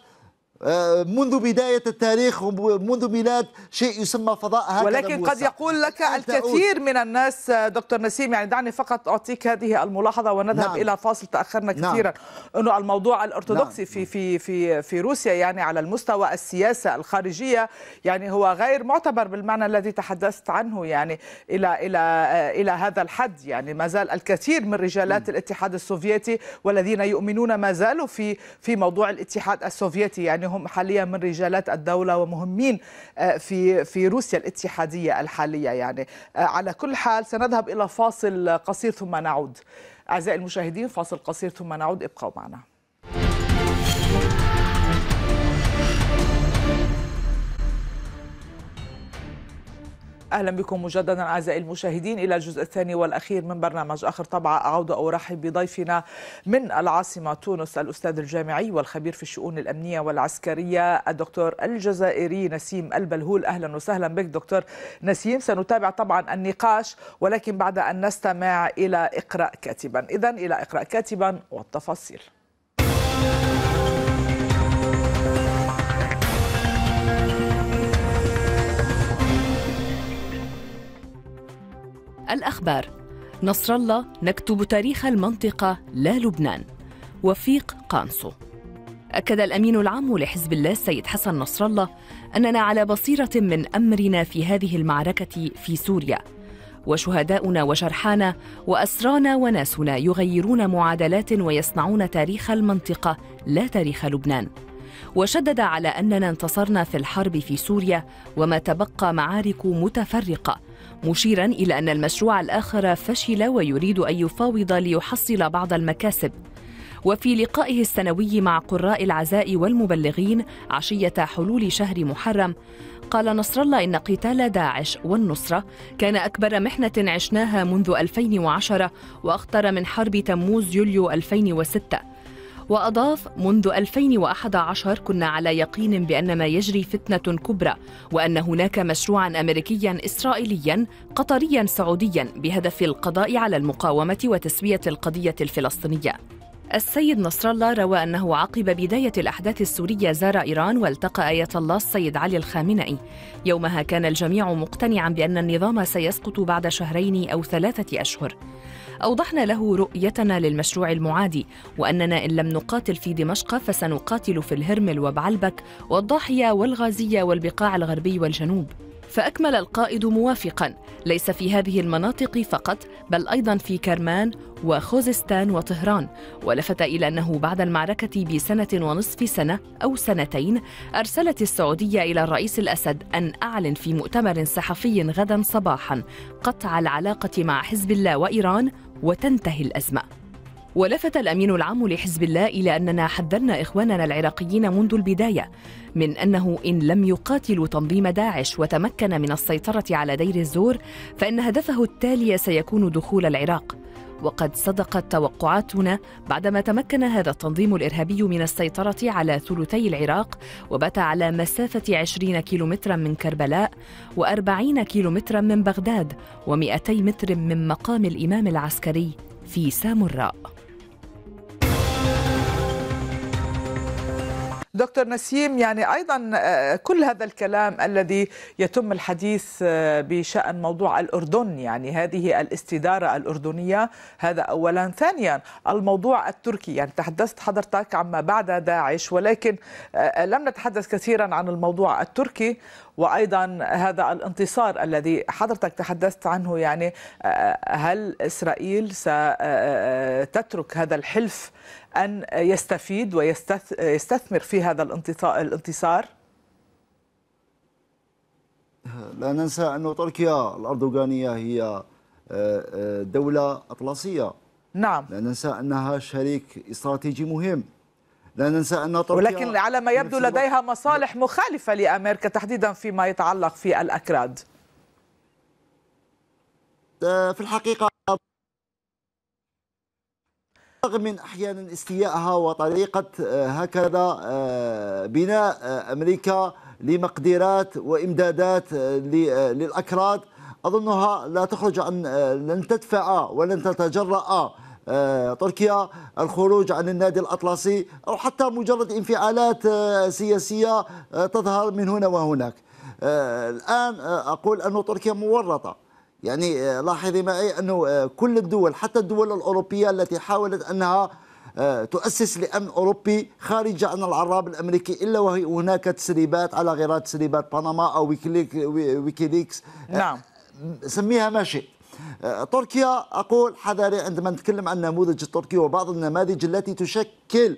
آه، منذ بداية التاريخ ومنذ ميلاد شيء يسمى فضاء هكذا ولكن قد يقول لك الكثير من الناس آه، دكتور نسيم يعني دعني فقط أعطيك هذه الملاحظة ونذهب نعم. إلى فاصل تأخرنا نعم. كثيرا نعم. أنه الموضوع الأرثوذكسي نعم. في في في في روسيا يعني على المستوى السياسة الخارجية يعني هو غير معتبر بالمعنى الذي تحدثت عنه يعني إلى إلى آه، إلى هذا الحد يعني ما زال الكثير من رجالات م. الاتحاد السوفيتي والذين يؤمنون ما زالوا في في موضوع الاتحاد السوفيتي يعني هم حاليا من رجالات الدولة ومهمين آه، في في روسيا الاتحادية الحالية يعني آه، على كل حال سنذهب إلى فاصل قصير ثم نعود أعزائي المشاهدين فاصل قصير ثم نعود ابقوا معنا أهلا بكم مجددا أعزائي المشاهدين إلى الجزء الثاني والأخير من برنامج آخر طبعة أعود أرحب بضيفنا من العاصمة تونس الأستاذ الجامعي والخبير في الشؤون الأمنية والعسكرية الدكتور الجزائري نسيم البلهول أهلا وسهلا بك دكتور نسيم سنتابع طبعا النقاش ولكن بعد أن نستمع إلى إقرأ كاتبا إذا إلى إقرأ كاتبا والتفاصيل الأخبار نصر الله نكتب تاريخ المنطقة لا لبنان وفيق قانصو أكد الأمين العام لحزب الله السيد حسن نصر الله أننا على بصيرة من أمرنا في هذه المعركة في سوريا وشهداؤنا وجرحانا وأسرانا وناسنا يغيرون معادلات ويصنعون تاريخ المنطقة لا تاريخ لبنان وشدد على أننا انتصرنا في الحرب في سوريا وما تبقى معارك متفرقة مشيرا إلى أن المشروع الآخر فشل ويريد أن يفاوض ليحصل بعض المكاسب وفي لقائه السنوي مع قراء العزاء والمبلغين عشية حلول شهر محرم قال نصر الله إن قتال داعش والنصرة كان أكبر محنة عشناها منذ 2010 وأخطر من حرب تموز يوليو 2006 وأضاف منذ 2011 كنا على يقين بأن ما يجري فتنة كبرى وأن هناك مشروعا أمريكيا إسرائيليا قطريا سعوديا بهدف القضاء على المقاومة وتسوية القضية الفلسطينية السيد نصر الله روى أنه عقب بداية الأحداث السورية زار إيران والتقى آية الله السيد علي الخامنئي يومها كان الجميع مقتنعا بأن النظام سيسقط بعد شهرين أو ثلاثة أشهر أوضحنا له رؤيتنا للمشروع المعادي وأننا إن لم نقاتل في دمشق فسنقاتل في الهرمل وبعلبك والضاحية والغازية والبقاع الغربي والجنوب فأكمل القائد موافقا ليس في هذه المناطق فقط بل أيضا في كرمان وخوزستان وطهران ولفت إلى أنه بعد المعركة بسنة ونصف سنة أو سنتين أرسلت السعودية إلى الرئيس الأسد أن أعلن في مؤتمر صحفي غدا صباحا قطع العلاقة مع حزب الله وإيران وتنتهي الأزمة ولفت الأمين العام لحزب الله إلى أننا حذرنا إخواننا العراقيين منذ البداية من أنه إن لم يقاتلوا تنظيم داعش وتمكن من السيطرة على دير الزور فإن هدفه التالي سيكون دخول العراق وقد صدقت توقعاتنا بعدما تمكن هذا التنظيم الإرهابي من السيطرة على ثلثي العراق وبات على مسافة 20 كيلومترا من كربلاء و40 كيلومترا من بغداد و200 متر من مقام الإمام العسكري في سامراء دكتور نسيم يعني أيضا آه، كل هذا الكلام الذي يتم الحديث آه، بشأن موضوع الأردن يعني هذه الاستدارة الأردنية هذا أولا ثانيا الموضوع التركي يعني تحدثت حضرتك عما بعد داعش ولكن آه، لم نتحدث كثيرا عن الموضوع التركي وايضا هذا الانتصار الذي حضرتك تحدثت عنه يعني آه، هل اسرائيل ستترك آه، آه، هذا الحلف ان يستفيد ويستثمر في هذا الانتصار؟ لا ننسى أن تركيا الأردوغانية هي دولة أطلسية نعم لا ننسى أنها شريك استراتيجي مهم لا ننسى أن تركيا ولكن على ما يبدو لديها مصالح مخالفة لأمريكا تحديدا فيما يتعلق في الأكراد آه، في الحقيقة رغم من احيانا استيائها وطريقه آه، هكذا آه، بناء امريكا لمقدرات وامدادات للاكراد اظنها لا تخرج عن لن تدفع ولن تتجرأ آه، تركيا الخروج عن النادي الأطلسي أو حتى مجرد انفعالات آه، سياسية آه، تظهر من هنا وهناك الآن أقول أن تركيا مورطة يعني لاحظي معي أنه كل الدول حتى الدول الأوروبية التي حاولت أنها تؤسس لأمن أوروبي خارج عن العراب الأمريكي إلا وهي هناك تسريبات على غير تسريبات بنما أو ويكيليكس نعم سميها ما شئت آه، تركيا أقول حذاري عندما نتكلم عن النموذج التركي وبعض النماذج التي تشكل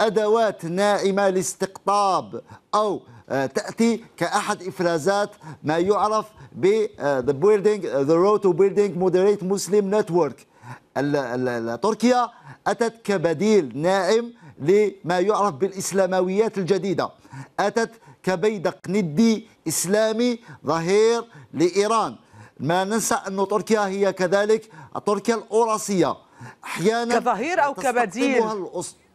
أدوات ناعمة لاستقطاب أو آه، تأتي كأحد إفرازات ما يعرف ب آه، the building the road to building moderate Muslim network تركيا أتت كبديل ناعم لما يعرف بالإسلامويات الجديدة أتت كبيدق ندي إسلامي ظهير لإيران ما ننسى أن تركيا هي كذلك تركيا الأوراسية أحيانا كظهير أو كبديل الأسطورة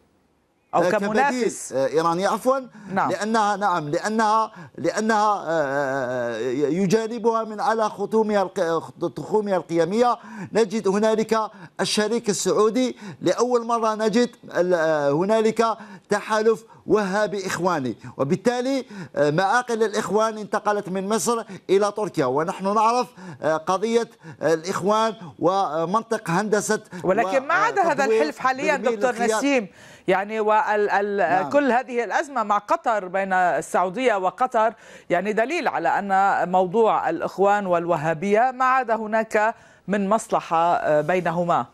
او آه، كمنافس آه، ايراني عفوا نعم. لانها نعم لانها لانها آه، يجانبها من على خطومها تخومها القيميه نجد هنالك الشريك السعودي لاول مره نجد هنالك تحالف وهابي إخواني وبالتالي معاقل الإخوان انتقلت من مصر إلى تركيا ونحن نعرف قضية الإخوان ومنطق هندسة ولكن ما عدا هذا الحلف حاليا دكتور نسيم يعني وال نعم. كل هذه الأزمة مع قطر بين السعودية وقطر يعني دليل على أن موضوع الإخوان والوهابية ما عاد هناك من مصلحة آه، بينهما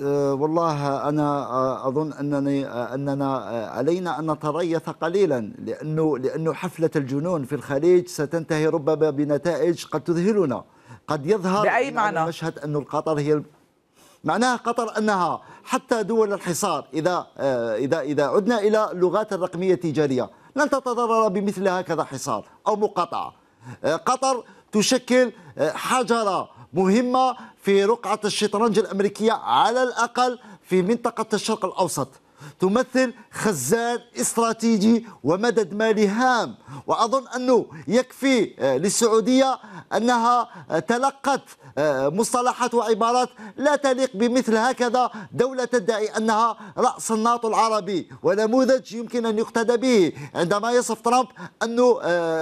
أه، والله أنا آه، أظن أنني أننا علينا أن نتريث قليلا لأنه لأنه حفلة الجنون في الخليج ستنتهي ربما بنتائج قد تذهلنا قد يظهر بأي معنى؟ المشهد أن القطر هي معناها قطر أنها حتى دول الحصار إذا آه، إذا إذا عدنا إلى اللغات الرقمية التجارية لن تتضرر بمثل هكذا حصار أو مقاطعة آه، قطر تشكل آه، حجرة مهمة في رقعة الشطرنج الأمريكية على الأقل في منطقة الشرق الأوسط تمثل خزان استراتيجي ومدد مالي هام وأظن أنه يكفي آه، للسعودية أنها آه، تلقت آه، مصطلحات وعبارات لا تليق بمثل هكذا دولة تدعي أنها رأس الناطو العربي ونموذج يمكن أن يقتدى به عندما يصف ترامب انه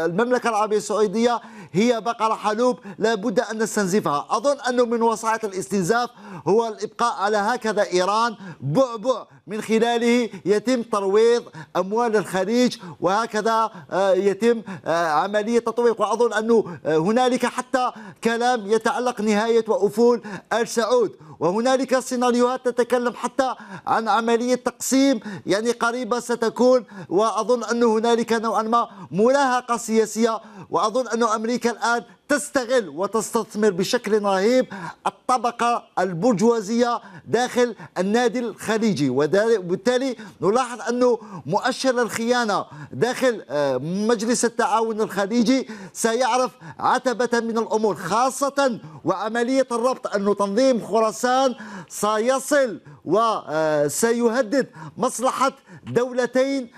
المملكة العربية السعودية هي بقرة حلوب لا بد أن نستنزفها أظن أنه من وسائط الاستنزاف هو الإبقاء على هكذا إيران بعبع من خلاله يتم ترويض أموال الخليج وهكذا آه، يتم آه، عملية تطويق وأظن أنه آه، هنالك حتى كلام يتعلق نهاية وأفول السعود وهنالك سيناريوهات تتكلم حتى عن عملية تقسيم يعني قريبة ستكون وأظن انه هنالك نوعا ما مراهقه سياسية وأظن انه أمريكا الآن تستغل وتستثمر بشكل رهيب الطبقة البرجوازية داخل النادي الخليجي وبالتالي نلاحظ أنه مؤشر الخيانة داخل آه، مجلس التعاون الخليجي سيعرف عتبة من الأمور خاصة وعملية الربط أنه تنظيم خراسان سيصل وسيهدد آه، مصلحة دولتين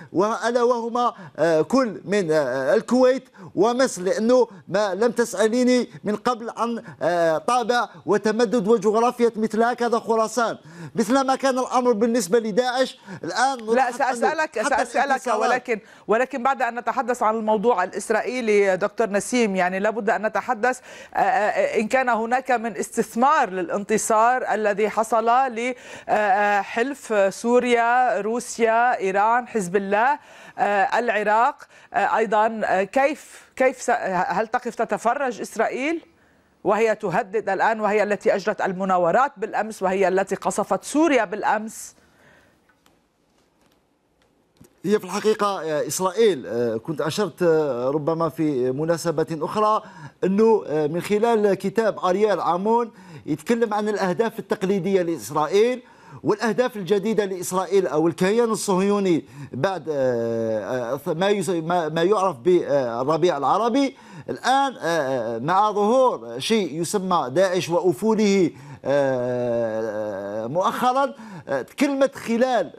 ألا وهما آه، كل من آه، الكويت ومصر لأنه ما لم تسأليني من قبل عن طابع وتمدد وجغرافية مثل هكذا خراسان مثل ما كان الأمر بالنسبة لداعش الآن لا سأسألك سأسألك ولكن ولكن بعد أن نتحدث عن الموضوع الإسرائيلي دكتور نسيم يعني لابد أن نتحدث إن كان هناك من استثمار للانتصار الذي حصل لحلف آه، آه، سوريا روسيا إيران حزب الله آه، العراق أيضا كيف كيف هل تقف تتفرج إسرائيل؟ وهي تهدد الآن وهي التي أجرت المناورات بالأمس وهي التي قصفت سوريا بالأمس هي في الحقيقة آه، إسرائيل آه، كنت أشرت آه، ربما في مناسبة أخرى أنه من خلال كتاب أريال عامون يتكلم عن الأهداف التقليدية لإسرائيل والاهداف الجديده لاسرائيل او الكيان الصهيوني بعد ما ما يعرف بالربيع العربي الان مع ظهور شيء يسمى داعش وافوله مؤخرا كلمة خلال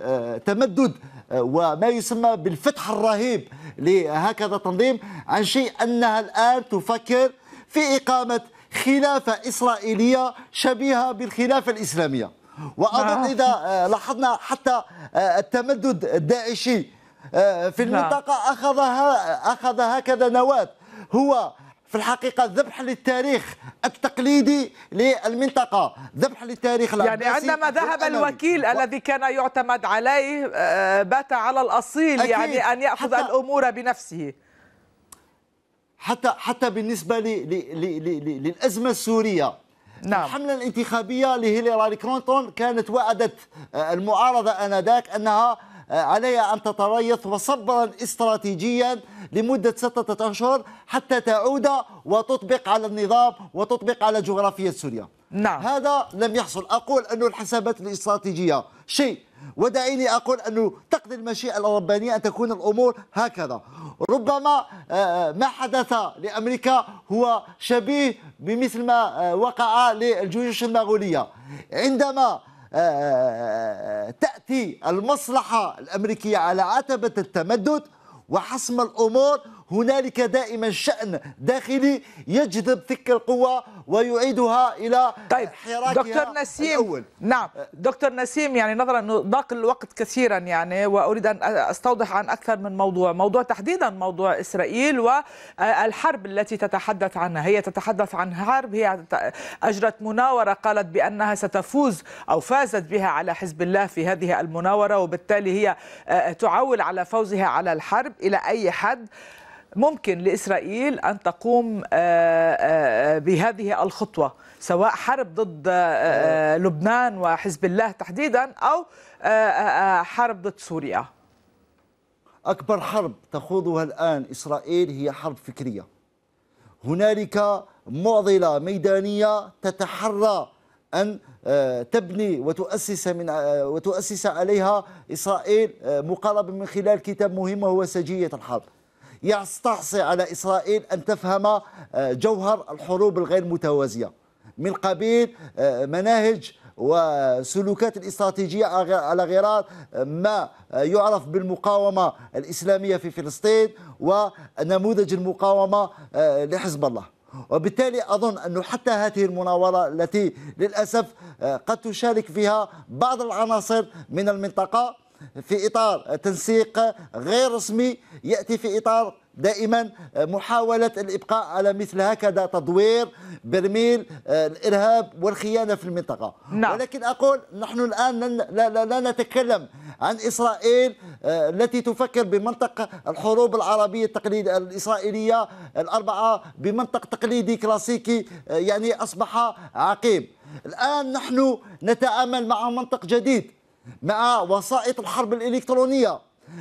تمدد وما يسمى بالفتح الرهيب لهكذا تنظيم عن شيء أنها الآن تفكر في إقامة خلافة إسرائيلية شبيهة بالخلافة الإسلامية وأظن نعم. إذا آه، لاحظنا حتى آه، التمدد الداعشي آه، في نعم. المنطقة أخذها أخذ هكذا نواة هو في الحقيقة ذبح للتاريخ التقليدي للمنطقة ذبح للتاريخ يعني عندما ذهب الوكيل و... الذي كان يعتمد عليه آه، بات على الأصيل أكيد. يعني أن يأخذ حتى... الأمور بنفسه حتى حتى بالنسبة ل... ل... ل... ل... للأزمة السورية نعم. الحملة الانتخابية لهيلاري كلينتون كانت وعدت آه، المعارضة آنذاك أنها علي أن تتريث وصبرا استراتيجيا لمدة ستة أشهر حتى تعود وتطبق على النظام وتطبق على جغرافية سوريا نعم. هذا لم يحصل أقول أن الحسابات الاستراتيجية شيء ودعيني أقول أنه تقضي المشيئة الربانية أن تكون الأمور هكذا ربما آه، آه، ما حدث لأمريكا هو شبيه بمثل ما آه، وقع للجيوش المغولية عندما آه، آه، آه، تأتي المصلحة الأمريكية على عتبة التمدد وحسم الأمور هنالك دائما شأن داخلي يجذب تلك القوة ويعيدها إلى طيب حراكها دكتور نسيم الأول. نعم دكتور نسيم يعني نظرا أنه ضاق الوقت كثيرا يعني وأريد أن أستوضح عن أكثر من موضوع موضوع تحديدا موضوع إسرائيل والحرب التي تتحدث عنها هي تتحدث عن حرب هي أجرت مناورة قالت بأنها ستفوز أو فازت بها على حزب الله في هذه المناورة وبالتالي هي آه، تعول على فوزها على الحرب إلى أي حد ممكن لإسرائيل أن تقوم آه، آه، آه، بهذه الخطوة سواء حرب ضد لبنان وحزب الله تحديدا أو حرب ضد سوريا أكبر حرب تخوضها الآن إسرائيل هي حرب فكرية هنالك معضلة ميدانية تتحرى أن تبني وتؤسس من وتؤسس عليها إسرائيل مقاربة من خلال كتاب مهم وهو سجية الحرب يستعصي على إسرائيل أن تفهم آه، جوهر الحروب الغير متوازية من قبيل آه، مناهج وسلوكات الاستراتيجية على غرار آه، ما يعرف بالمقاومة الإسلامية في فلسطين ونموذج المقاومة لحزب الله وبالتالي أظن أنه حتى هذه المناورة التي للأسف قد تشارك فيها بعض العناصر من المنطقة في إطار تنسيق غير رسمي يأتي في إطار دائما محاولة الإبقاء على مثل هكذا تدوير برميل آه، الإرهاب والخيانة في المنطقة نعم. ولكن أقول نحن الآن لا, لا, لا نتكلم عن إسرائيل آه، التي تفكر بمنطق الحروب العربية التقليد الإسرائيلية الأربعة بمنطق تقليدي كلاسيكي آه، يعني أصبح عقيم الآن نحن نتعامل مع منطق جديد مع وسائط الحرب الإلكترونية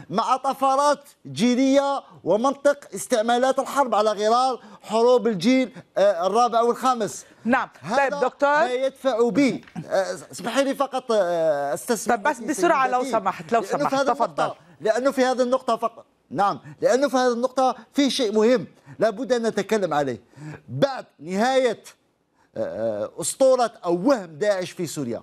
مع طفرات جيلية ومنطق استعمالات الحرب على غرار حروب الجيل آه، الرابع والخامس نعم طيب دكتور ما يدفع به آه، اسمحي لي فقط آه، استسمح طيب بس بسرعة لو سمحت لو سمحت تفضل لأنه في هذه النقطة فقط نعم لأنه في هذه النقطة في شيء مهم لابد أن نتكلم عليه بعد نهاية أسطورة أو وهم داعش في سوريا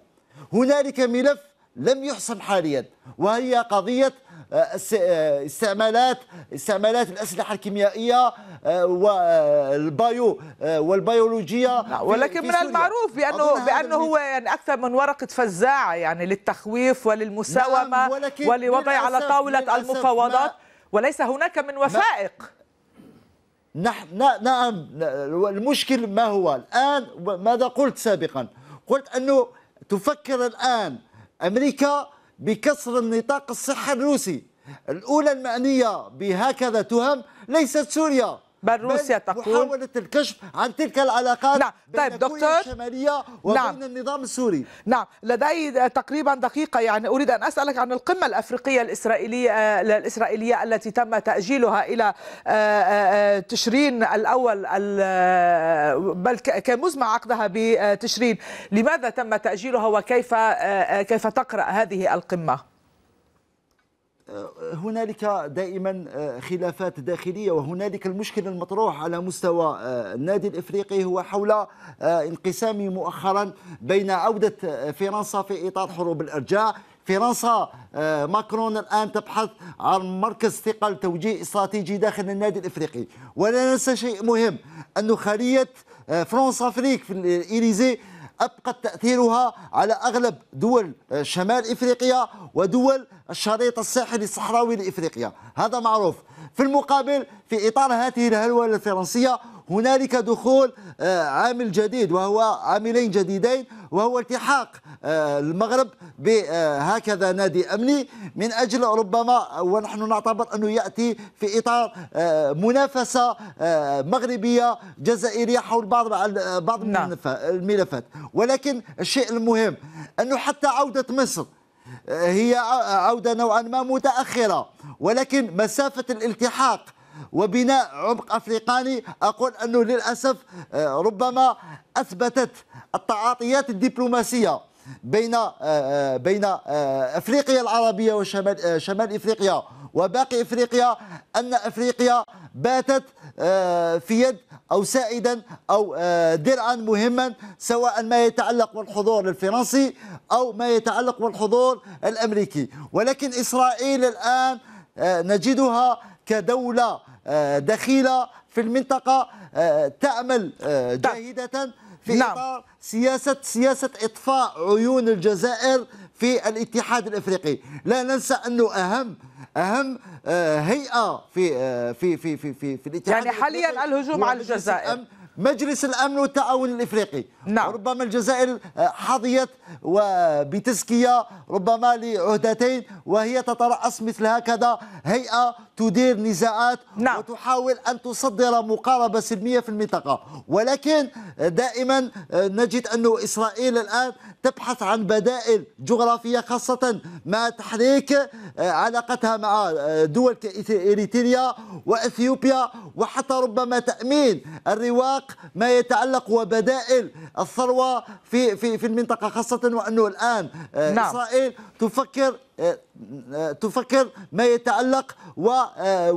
هنالك ملف لم يحسم حاليا وهي قضية آه، آه، استعمالات استعمالات الأسلحة الكيميائية آه، والبايو والبيولوجية نعم، ولكن من المعروف بأنه بأنه هو يعني أكثر من ورقة فزاعة يعني للتخويف وللمساومة نعم، ولوضع على طاولة المفاوضات وليس هناك من وثائق نحن نعم المشكل ما هو الآن ماذا قلت سابقا قلت أنه تفكر الآن أمريكا بكسر النطاق الصحي الروسي الأولى المعنية بهكذا تهم ليست سوريا بل روسيا بل تقول محاولة الكشف عن تلك العلاقات نعم. بين طيب دكتور الشمالية وبين نعم. النظام السوري نعم لدي تقريبا دقيقة يعني أريد أن أسألك عن القمة الأفريقية الإسرائيلية آه، الإسرائيلية التي تم تأجيلها إلى آه، آه، تشرين الأول بل كان مزمع عقدها بتشرين لماذا تم تأجيلها وكيف كيف تقرأ هذه القمة؟ هنالك دائما آه، خلافات داخليه وهنالك المشكل المطروح على مستوى آه، النادي الافريقي هو حول آه، انقسام مؤخرا بين عوده فرنسا في اطار حروب الارجاع فرنسا ماكرون الان تبحث عن مركز ثقل توجيه استراتيجي داخل النادي الافريقي ولا ننسى شيء مهم انه خليه فرنسا افريك في الاليزي أبقت تأثيرها على أغلب دول آه، شمال إفريقيا ودول الشريط الساحلي الصحراوي لإفريقيا هذا معروف في المقابل في إطار هذه الهلوة الفرنسية هنالك دخول آه، عامل جديد وهو عاملين جديدين وهو التحاق آه، المغرب بهكذا نادي امني من اجل ربما ونحن نعتبر انه ياتي في اطار آه، منافسه مغربيه جزائريه حول بعض بعض نعم. الملفات ولكن الشيء المهم انه حتى عوده مصر هي عوده نوعا ما متاخره ولكن مسافه الالتحاق وبناء عمق أفريقاني أقول أنه للأسف آه، ربما أثبتت التعاطيات الدبلوماسية بين آه، آه، بين افريقيا العربيه وشمال شمال افريقيا وباقي افريقيا ان افريقيا باتت في يد او سائدا او درعا مهما سواء ما يتعلق بالحضور الفرنسي او ما يتعلق بالحضور الامريكي ولكن اسرائيل الان نجدها كدولة آه، دخيلة في المنطقة آه، تعمل آه، جاهدة في نعم. إطار سياسة سياسة إطفاء عيون الجزائر في الاتحاد الافريقي لا ننسى انه اهم اهم هيئه في في في في في, في الاتحاد يعني حاليا الهجوم على الجزائر مجلس الامن والتعاون الافريقي نعم. ربما الجزائر حظيت وبتزكيه ربما لعهدتين وهي تتراس مثل هكذا هيئه تدير نزاعات نعم. وتحاول أن تصدر مقاربة سلمية في المنطقة ولكن دائما آه، نجد أن إسرائيل الآن تبحث عن بدائل جغرافية خاصة مع تحريك آه، علاقتها مع آه، دول كإريتريا وأثيوبيا وحتى ربما تأمين الرواق ما يتعلق وبدائل الثروة في في في المنطقة خاصة وأنه الآن نعم. إسرائيل تفكر تفكر ما يتعلق آه،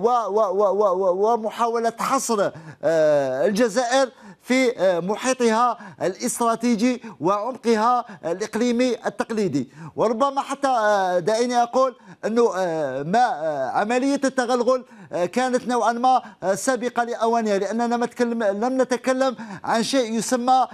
ومحاولة حصر آه، الجزائر في آه، محيطها الاستراتيجي وعمقها الاقليمي التقليدي وربما حتى آه، دعيني اقول انه آه، ما عمليه التغلغل كانت نوعا ما سابقه لاوانها لاننا ما تكلم لم نتكلم عن شيء يسمى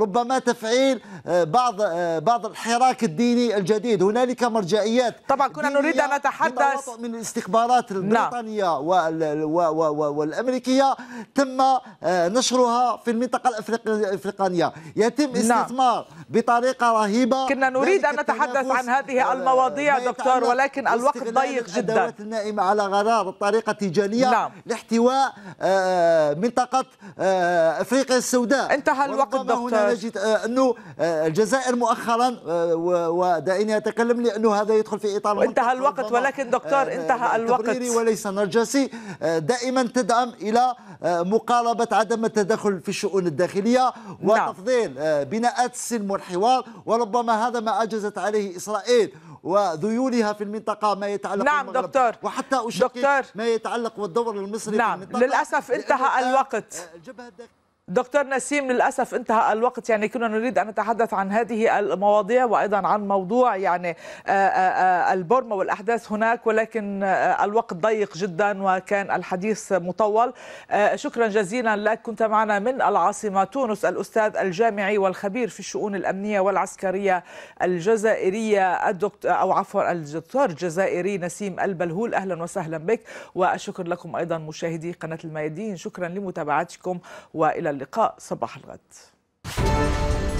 ربما تفعيل بعض بعض الحراك الديني الجديد هنالك مرجعيات طبعا كنا نريد ان نتحدث من الاستخبارات نعم. البريطانيه نعم. والامريكيه تم نشرها في المنطقه الافريقيه يتم نعم. استثمار بطريقه رهيبه كنا نريد ان نتحدث عن هذه المواضيع دكتور ولكن الوقت ضيق جدا الدولة النائمه على غرار الطريقه التجاريه نعم. لاحتواء آه، آه، منطقه آه، افريقيا السوداء انتهى الوقت دكتور هنا نجد انه الجزائر مؤخرا ودعيني اتكلم لانه هذا يدخل في اطار انتهى الوقت ولكن دكتور انتهى الوقت وليس نرجسي دائما تدعم الى مقاربه عدم التدخل التدخل في الشؤون الداخلية وتفضيل آه، بناءات السلم والحوار وربما هذا ما أجزت عليه إسرائيل وذيولها في المنطقة ما يتعلق نعم دكتور وحتى دكتور ما يتعلق والدور المصري نعم في المنطقة للأسف انتهى آه، الوقت آه، الجبهة الداخلية دكتور نسيم للأسف انتهى الوقت يعني كنا نريد أن نتحدث عن هذه المواضيع وأيضا عن موضوع يعني آه، آه، آه، البرمة والأحداث هناك ولكن الوقت ضيق جدا وكان الحديث مطول شكرا جزيلا لك كنت معنا من العاصمة تونس الأستاذ الجامعي والخبير في الشؤون الأمنية والعسكرية الجزائرية الدكتور أو عفوا الدكتور الجزائري نسيم البلهول أهلا وسهلا بك وأشكر لكم أيضا مشاهدي قناة الميادين شكرا لمتابعتكم وإلى اللقاء صباح الغد